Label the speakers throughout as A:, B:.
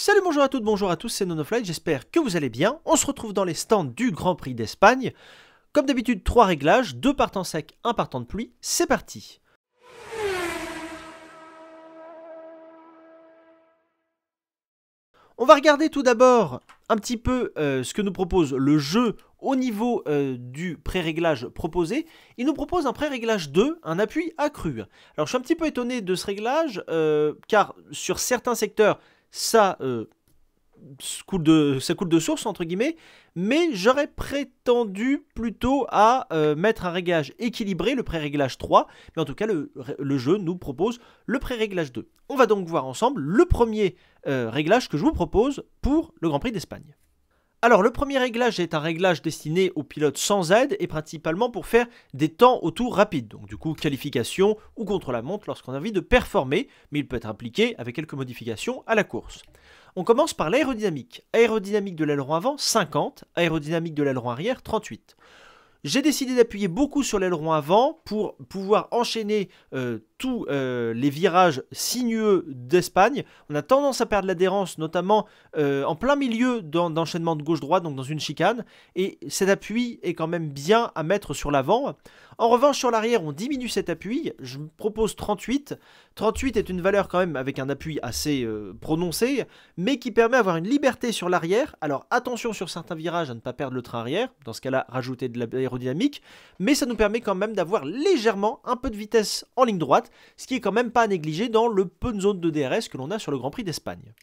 A: Salut, bonjour à toutes, bonjour à tous, c'est NoNoFly. j'espère que vous allez bien. On se retrouve dans les stands du Grand Prix d'Espagne. Comme d'habitude, trois réglages, deux par temps sec, un par de pluie. C'est parti On va regarder tout d'abord un petit peu euh, ce que nous propose le jeu au niveau euh, du pré-réglage proposé, il nous propose un pré-réglage 2, un appui accru. Alors je suis un petit peu étonné de ce réglage, euh, car sur certains secteurs, ça, euh, coule de, coule de source, entre guillemets, mais j'aurais prétendu plutôt à euh, mettre un réglage équilibré, le pré-réglage 3, mais en tout cas, le, jeu nous propose le pré-réglage 2. On va donc voir ensemble le premier euh, réglage que je vous propose pour le Grand Prix d'Espagne. Alors le premier réglage est un réglage destiné aux pilotes sans aide et principalement pour faire des temps au tour rapide, donc du coup qualification ou contre la montre lorsqu'on a envie de performer, mais il peut être appliqué avec quelques modifications à la course. On commence par l'aérodynamique. Aérodynamique de l'aileron avant 50, aérodynamique de l'aileron arrière 38. J'ai décidé d'appuyer beaucoup sur l'aileron avant pour pouvoir enchaîner euh, tous euh, les virages sinueux d'Espagne. On a tendance à perdre l'adhérence, notamment euh, en plein milieu d'enchaînement de gauche-droite, donc dans une chicane. Et cet appui est quand même bien à mettre sur l'avant. En revanche, sur l'arrière, on diminue cet appui. Je propose 38. 38 est une valeur quand même avec un appui assez euh, prononcé, mais qui permet d'avoir une liberté sur l'arrière. Alors attention sur certains virages à ne pas perdre le train arrière. Dans ce cas-là, rajouter de l'aérodynamique. Mais ça nous permet quand même d'avoir légèrement un peu de vitesse en ligne droite ce qui est quand même pas négligé dans le peu de zone de DRS que l'on a sur le Grand Prix d'Espagne.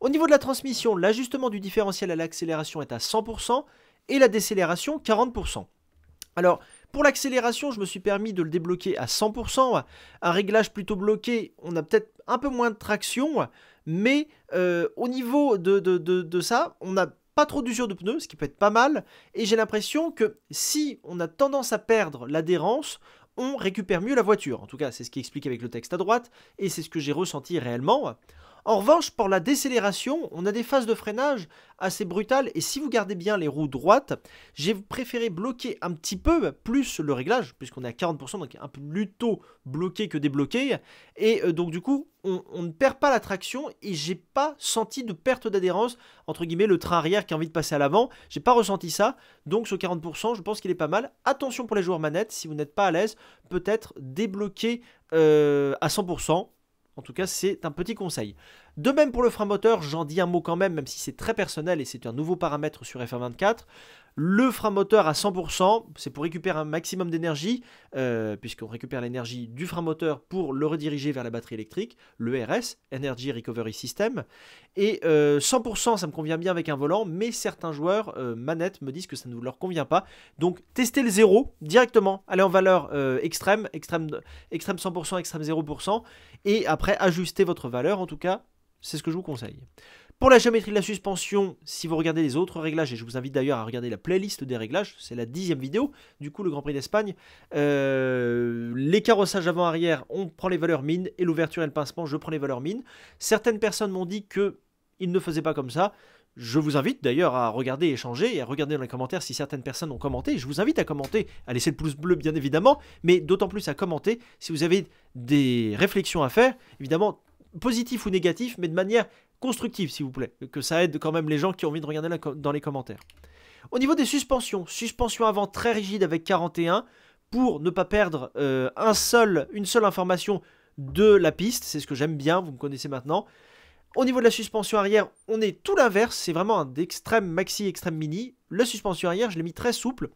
A: Au niveau de la transmission, l'ajustement du différentiel à l'accélération est à 100% et la décélération 40%. Alors, pour l'accélération, je me suis permis de le débloquer à 100%. Un réglage plutôt bloqué, on a peut-être un peu moins de traction, mais euh, au niveau de ça, on n'a pas trop d'usure de pneus, ce qui peut être pas mal. Et j'ai l'impression que si on a tendance à perdre l'adhérence, on récupère mieux la voiture. En tout cas, c'est ce qui explique avec le texte à droite, et c'est ce que j'ai ressenti réellement. En revanche, pour la décélération, on a des phases de freinage assez brutales et si vous gardez bien les roues droites, j'ai préféré bloquer un petit peu plus le réglage, puisqu'on est à 40%, donc un peu plutôt bloqué que débloqué. Et euh, donc du coup, on, ne perd pas la traction et j'ai pas senti de perte d'adhérence, entre guillemets, le train arrière qui a envie de passer à l'avant, j'ai pas ressenti ça. Donc ce 40%, je pense qu'il est pas mal. Attention pour les joueurs manettes, si vous n'êtes pas à l'aise, peut-être débloquer euh, à 100% en tout cas, c'est un petit conseil. De même pour le frein moteur, j'en dis un mot quand même, même si c'est très personnel et c'est un nouveau paramètre sur F124 le frein moteur à 100%, c'est pour récupérer un maximum d'énergie, euh, puisqu'on récupère l'énergie du frein moteur pour le rediriger vers la batterie électrique, le RS, Energy Recovery System. Et 100%, euh, ça me convient bien avec un volant, mais certains joueurs manette euh, manettes me disent que ça ne leur convient pas. Donc testez le zéro directement, allez en valeur extrême, extrême, extrême 100%, extrême 0%, et après ajustez votre valeur en tout cas, c'est ce que je vous conseille. Pour la géométrie de la suspension, si vous regardez les autres réglages, et je vous invite d'ailleurs à regarder la playlist des réglages, c'est la dixième vidéo, du coup le Grand Prix d'Espagne, euh, les carrossages avant-arrière, on prend les valeurs mines, et l'ouverture et le pincement, je prends les valeurs mines. Certaines personnes m'ont dit que ne faisaient pas comme ça. Je vous invite d'ailleurs à regarder, échanger et à regarder dans les commentaires si certaines personnes ont commenté. Je vous invite à commenter, à laisser le pouce bleu bien évidemment, mais d'autant plus à commenter si vous avez des réflexions à faire, évidemment positif ou négatif, mais de manière constructive, s'il vous plaît, que ça aide quand même les gens qui ont envie de regarder dans les commentaires. Au niveau des suspensions, suspension avant très rigide avec 41 pour ne pas perdre euh, un seul, une seule information de la piste, c'est ce que j'aime bien, vous me connaissez maintenant. Au niveau de la suspension arrière, on est tout l'inverse, c'est vraiment un maxi, extrême mini. La suspension arrière, je l'ai mis très souple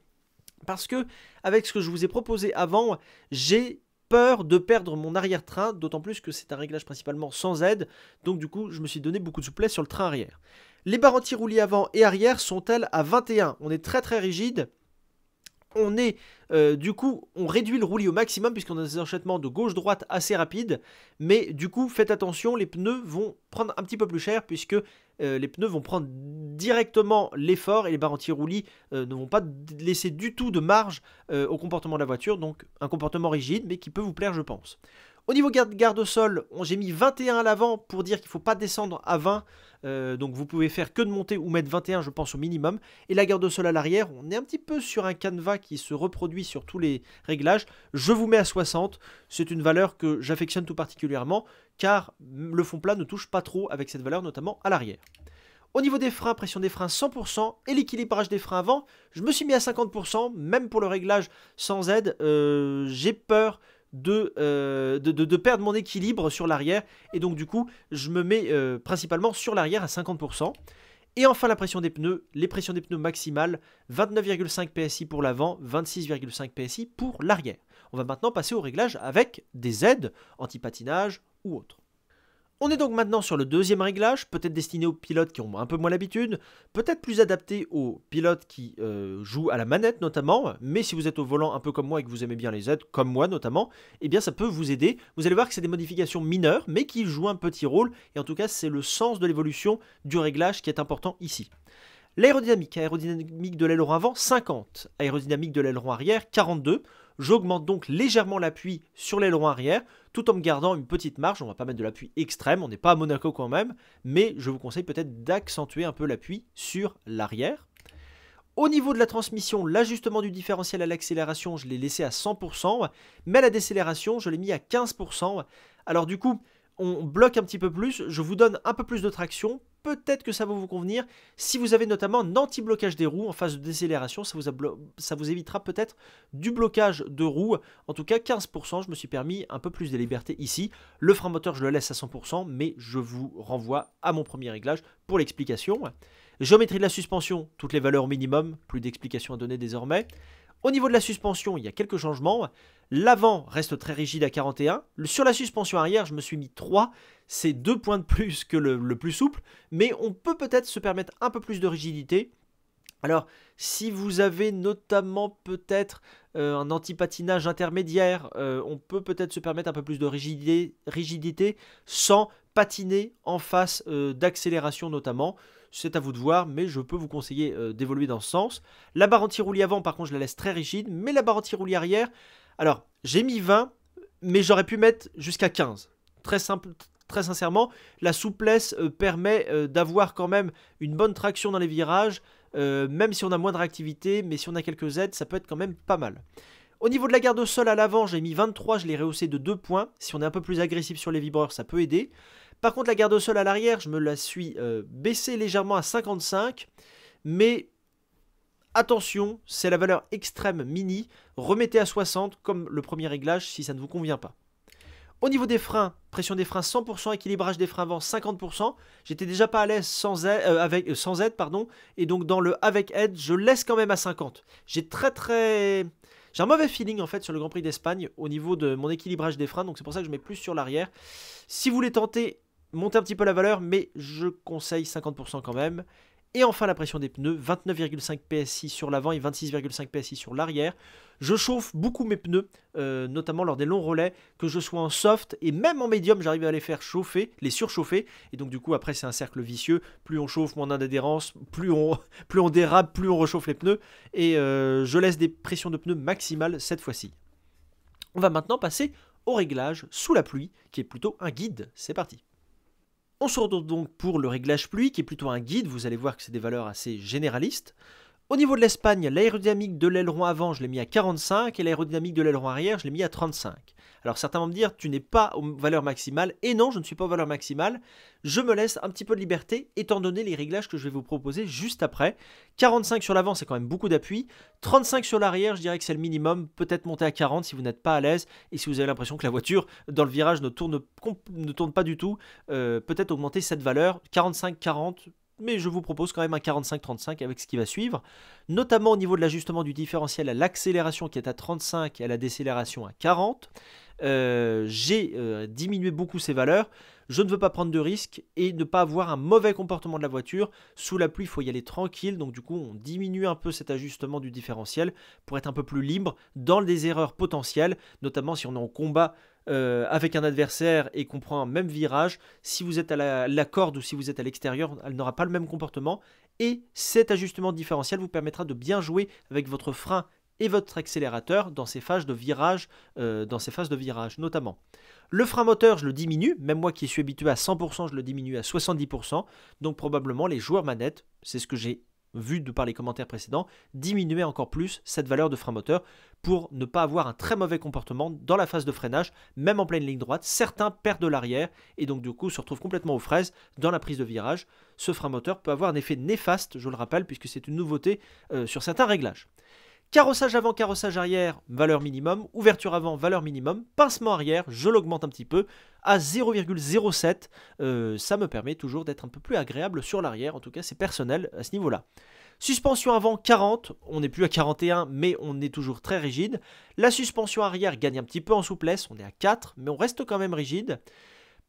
A: parce que avec ce que je vous ai proposé avant, j'ai peur de perdre mon arrière-train, d'autant plus que c'est un réglage principalement sans aide, donc du coup je me suis donné beaucoup de souplesse sur le train arrière. Les barres anti-roulis avant et arrière sont-elles à 21 On est très très rigide, on est euh, du coup on réduit le roulis au maximum puisqu'on a des enchaînements de gauche droite assez rapides mais du coup faites attention les pneus vont prendre un petit peu plus cher puisque euh, les pneus vont prendre directement l'effort et les barres anti-roulis euh, ne vont pas laisser du tout de marge euh, au comportement de la voiture, donc un comportement rigide mais qui peut vous plaire je pense. Au niveau garde, sol, j'ai mis 21 à l'avant pour dire qu'il ne faut pas descendre à 20. Euh, donc vous pouvez faire que de monter ou mettre 21, je pense, au minimum. Et la garde sol à l'arrière, on est un petit peu sur un canevas qui se reproduit sur tous les réglages. Je vous mets à 60. C'est une valeur que j'affectionne tout particulièrement, car le fond plat ne touche pas trop avec cette valeur, notamment à l'arrière. Au niveau des freins, pression des freins 100% et l'équilibrage des freins avant, je me suis mis à 50%, même pour le réglage sans aide, euh, j'ai peur euh, de, perdre mon équilibre sur l'arrière. Et donc du coup, je me mets euh, principalement sur l'arrière à 50%. Et enfin la pression des pneus, les pressions des pneus maximales, 29,5 PSI pour l'avant, 26,5 PSI pour l'arrière. On va maintenant passer au réglage avec des aides, anti-patinage ou autres on est donc maintenant sur le deuxième réglage, peut-être destiné aux pilotes qui ont un peu moins l'habitude, peut-être plus adapté aux pilotes qui euh, jouent à la manette notamment, mais si vous êtes au volant un peu comme moi et que vous aimez bien les aides, comme moi notamment, eh bien ça peut vous aider. Vous allez voir que c'est des modifications mineures, mais qui jouent un petit rôle, et en tout cas c'est le sens de l'évolution du réglage qui est important ici. L'aérodynamique, aérodynamique de l'aileron avant 50, aérodynamique de l'aileron arrière 42. J'augmente donc légèrement l'appui sur l'aileron arrière tout en me gardant une petite marge. On ne va pas mettre de l'appui extrême, on n'est pas à Monaco quand même, mais je vous conseille peut-être d'accentuer un peu l'appui sur l'arrière. Au niveau de la transmission, l'ajustement du différentiel à l'accélération, je l'ai laissé à 100%, mais à la décélération, je l'ai mis à 15%. Alors du coup, on bloque un petit peu plus, je vous donne un peu plus de traction peut-être que ça va vous convenir. Si vous avez notamment un anti-blocage des roues en phase de décélération, ça vous, évitera peut-être du blocage de roues. En tout cas, 15%, je me suis permis un peu plus de liberté ici. Le frein moteur, je le laisse à 100%, mais je vous renvoie à mon premier réglage pour l'explication. Géométrie de la suspension, toutes les valeurs minimum, plus d'explications à donner désormais. Au niveau de la suspension, il y a quelques changements. L'avant reste très rigide à 41. Sur la suspension arrière, je me suis mis 3. C'est 2 points de plus que le, plus souple. Mais on peut peut-être se permettre un peu plus de rigidité. Alors, si vous avez notamment peut-être un euh, un antipatinage intermédiaire, euh, on peut peut-être se permettre un peu plus de rigidité, rigidité sans patiner en face euh, d'accélération notamment. C'est à vous de voir, mais je peux vous conseiller euh, d'évoluer dans ce sens. La barre anti-roulis avant, par contre, je la laisse très rigide, mais la barre anti-roulis arrière, alors j'ai mis 20, mais j'aurais pu mettre jusqu'à 15. Très simple, très sincèrement, la souplesse euh, permet d'avoir quand même une bonne traction dans les virages, même si on a moins de réactivité, mais si on a quelques aides, ça peut être quand même pas mal. Au niveau de la garde au sol à l'avant, j'ai mis 23, je l'ai rehaussé de 2 points. Si on est un peu plus agressif sur les vibreurs, ça peut aider. Par contre, la garde au sol à l'arrière, je me la suis euh, baissée légèrement à 55. Mais attention, c'est la valeur extrême mini. Remettez à 60 comme le premier réglage si ça ne vous convient pas. Au niveau des freins, pression des freins 100%, équilibrage des freins avant 50%. J'étais déjà pas à l'aise sans, aide, euh, avec, euh, sans aide, pardon, et donc dans le avec aide, je laisse quand même à 50. J'ai très très j'ai un mauvais feeling en fait sur le Grand Prix d'Espagne au niveau de mon équilibrage des freins, donc c'est pour ça que je mets plus sur l'arrière. Si vous voulez tenter, montez un petit peu la valeur, mais je conseille 50% quand même. Et enfin la pression des pneus, 29,5 PSI sur l'avant et 26,5 PSI sur l'arrière. Je chauffe beaucoup mes pneus, euh, notamment lors des longs relais, que je sois en soft et même en médium, j'arrive à les faire chauffer, les surchauffer. Et donc du coup après c'est un cercle vicieux, plus on chauffe, moins on a d'adhérence, plus on, plus on dérape, plus on rechauffe les pneus. Et euh, je laisse des pressions de pneus maximales cette fois-ci. On va maintenant passer au réglage sous la pluie, qui est plutôt un guide. C'est parti on se retrouve donc pour le réglage pluie, qui est plutôt un guide, vous allez voir que c'est des valeurs assez généralistes. Au niveau de l'Espagne, l'aérodynamique de l'aileron avant, je l'ai mis à 45 et l'aérodynamique de l'aileron arrière, je l'ai mis à 35. Alors certains vont me dire, tu n'es pas aux valeurs maximales. Et non, je ne suis pas aux valeurs maximales. Je me laisse un petit peu de liberté, étant donné les réglages que je vais vous proposer juste après. 45 sur l'avant, c'est quand même beaucoup d'appui. 35 sur l'arrière, je dirais que c'est le minimum. Peut-être monter à 40 si vous n'êtes pas à l'aise et si vous avez l'impression que la voiture, dans le virage, ne tourne, pas du tout. Euh, peut-être augmenter cette valeur. 45, 40, mais je vous propose quand même un 45-35 avec ce qui va suivre, notamment au niveau de l'ajustement du différentiel à l'accélération qui est à 35 et à la décélération à 40. Euh, j'ai euh, diminué beaucoup ces valeurs, je ne veux pas prendre de risques et ne pas avoir un mauvais comportement de la voiture. Sous la pluie, il faut y aller tranquille, donc du coup on diminue un peu cet ajustement du différentiel pour être un peu plus libre dans les erreurs potentielles, notamment si on est en combat euh, avec un adversaire et qu'on prend un même virage, si vous êtes à la, corde ou si vous êtes à l'extérieur, elle n'aura pas le même comportement. Et cet ajustement différentiel vous permettra de bien jouer avec votre frein et votre accélérateur dans ces phases de virage, euh, dans ces phases de virage notamment. Le frein moteur, je le diminue, même moi qui suis habitué à 100%, je le diminue à 70%, donc probablement les joueurs manettes, c'est ce que j'ai vu de par les commentaires précédents, diminuer encore plus cette valeur de frein moteur pour ne pas avoir un très mauvais comportement dans la phase de freinage, même en pleine ligne droite. Certains perdent de l'arrière et donc du coup se retrouvent complètement aux fraises dans la prise de virage. Ce frein moteur peut avoir un effet néfaste, je le rappelle, puisque c'est une nouveauté euh, sur certains réglages. Carrossage avant, carrossage arrière, valeur minimum. Ouverture avant, valeur minimum. Pincement arrière, je l'augmente un petit peu à 0,07. Euh, ça me permet toujours d'être un peu plus agréable sur l'arrière. En tout cas, c'est personnel à ce niveau-là. Suspension avant 40, on n'est plus à 41 mais on est toujours très rigide. La suspension arrière gagne un petit peu en souplesse, on est à 4 mais on reste quand même rigide.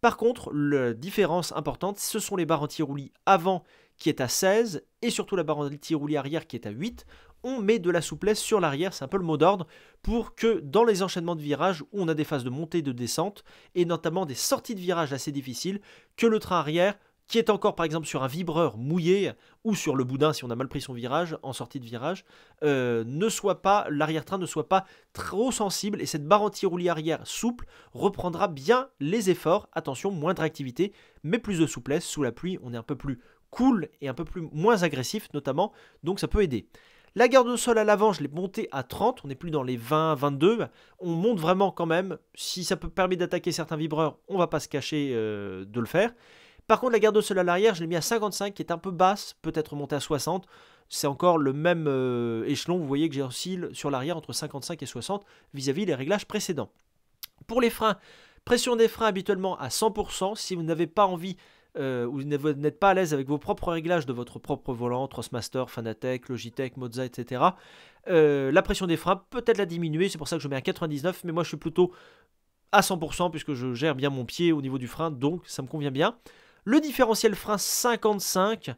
A: Par contre, la différence importante, ce sont les barres anti-roulis avant qui est à 16 et surtout la barre anti-roulis arrière qui est à 8 on met de la souplesse sur l'arrière, c'est un peu le mot d'ordre, pour que dans les enchaînements de virages où on a des phases de montée, de descente, et notamment des sorties de virages assez difficiles, que le train arrière qui est encore par exemple sur un vibreur mouillé ou sur le boudin si on a mal pris son virage en sortie de virage, euh, ne soit pas l'arrière-train ne soit pas trop sensible et cette barre anti-roulis arrière souple reprendra bien les efforts. Attention, moindre activité, mais plus de souplesse. Sous la pluie, on est un peu plus cool et un peu plus moins agressif notamment, donc ça peut aider. La garde au sol à l'avant, je l'ai montée à 30, on n'est plus dans les 20, 22. On monte vraiment quand même. Si ça peut permettre d'attaquer certains vibreurs, on va pas se cacher euh, de le faire. Par contre, la garde au sol à l'arrière, je l'ai mis à 55, qui est un peu basse, peut-être montée à 60. C'est encore le même euh, échelon, vous voyez que j'ai aussi sur l'arrière entre 55 et 60 vis-à-vis -vis les réglages précédents. Pour les freins, pression des freins habituellement à 100%. Si vous n'avez pas envie euh, vous n'êtes pas à l'aise avec vos propres réglages de votre propre volant, Trossmaster, Fanatec, Logitech, Moza, etc., euh, la pression des freins peut-être la diminuer, c'est pour ça que je mets un 99, mais moi je suis plutôt à 100% puisque je gère bien mon pied au niveau du frein, donc ça me convient bien. Le différentiel frein 55,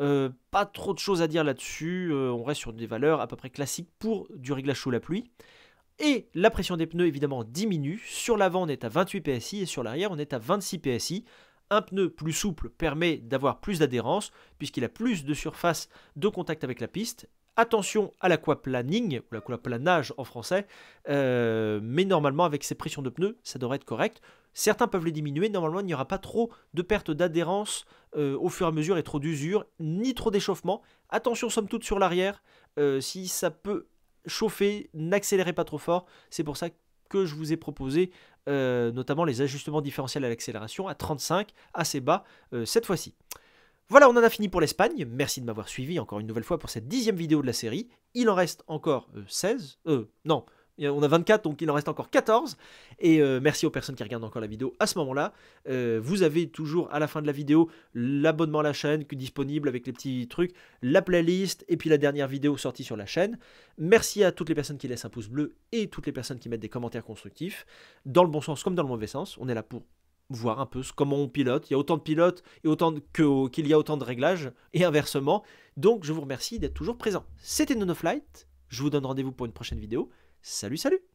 A: euh, pas trop de choses à dire là-dessus, euh, on reste sur des valeurs à peu près classiques pour du réglage sous la pluie. Et la pression des pneus évidemment diminue, sur l'avant on est à 28 PSI et sur l'arrière on est à 26 PSI, un pneu plus souple permet d'avoir plus d'adhérence puisqu'il a plus de surface de contact avec la piste. Attention à l'aquaplaning ou planage en français, euh, mais normalement avec ces pressions de pneus, ça devrait être correct. Certains peuvent les diminuer, normalement il n'y aura pas trop de perte d'adhérence euh, au fur et à mesure et trop d'usure, ni trop d'échauffement. Attention somme toute sur l'arrière, euh, si ça peut chauffer, n'accélérer pas trop fort. C'est pour ça que que je vous ai proposé, euh, notamment les ajustements différentiels à l'accélération à 35, assez bas euh, cette fois-ci. Voilà, on en a fini pour l'Espagne. Merci de m'avoir suivi encore une nouvelle fois pour cette dixième vidéo de la série. Il en reste encore 16, euh, euh, non, on a 24, donc il en reste encore 14. Et euh, merci aux personnes qui regardent encore la vidéo à ce moment-là. Euh, vous avez toujours à la fin de la vidéo l'abonnement à la chaîne qui disponible avec les petits trucs, la playlist et puis la dernière vidéo sortie sur la chaîne. Merci à toutes les personnes qui laissent un pouce bleu et toutes les personnes qui mettent des commentaires constructifs, dans le bon sens comme dans le mauvais sens. On est là pour voir un peu comment on pilote. Il y a autant de pilotes et autant qu'il y a autant de réglages et inversement. Donc je vous remercie d'être toujours présent. C'était NonoFlight Flight. Je vous donne rendez-vous pour une prochaine vidéo. Salut, salut